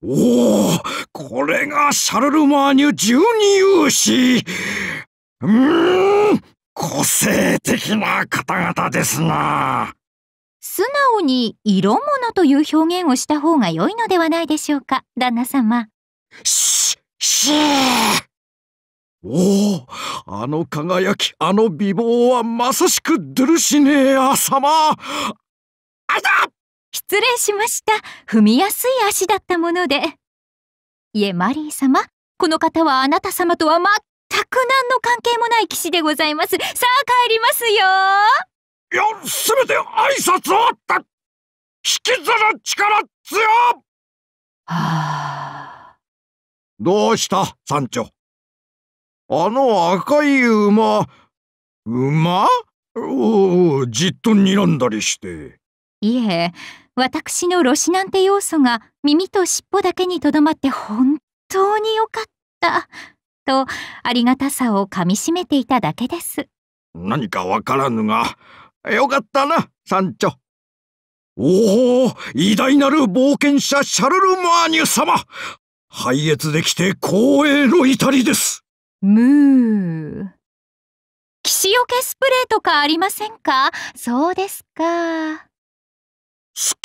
おおこれがシャルルマーニュ十二勇士うーん個性的な方々ですな素直に色物という表現をした方が良いのではないでしょうか旦那様ししおおあの輝きあの美貌はまさしくドゥルシネア様あいた失礼しました。踏みやすい足だったもので。いえ、マリー様、この方はあなた様とは全く何の関係もない騎士でございます。さあ帰りますよいや、すべて挨拶をった引きずる力強はあ。どうした、山頂。あの赤い馬、馬おじっと睨んだりして。いえ、私のロシなんて要素が耳と尻尾だけにとどまって本当によかった。と、ありがたさをかみしめていただけです。何かわからぬが、よかったな、山頂。おお、偉大なる冒険者シャルル・マーニュ様拝謁できて光栄の至りです。むー。岸よけスプレーとかありませんかそうですか。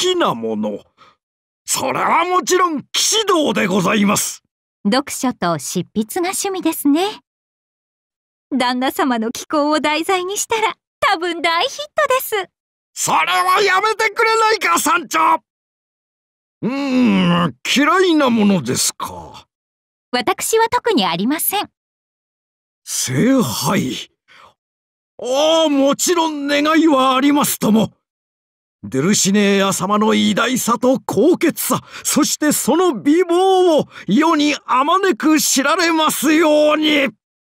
きなもの。それはもちろん騎士道でございます。読書と執筆が趣味ですね。旦那様の気候を題材にしたら多分大ヒットです。それはやめてくれないか、山頂うーん、嫌いなものですか。私は特にありません。聖杯。ああ、もちろん願いはありますとも。デルシネーア様の偉大さと高潔さ、そしてその美貌を世にあまねく知られますように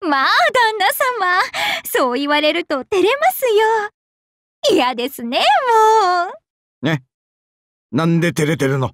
まあ、旦那様。そう言われると照れますよ。嫌ですね、もう。ね。なんで照れてるの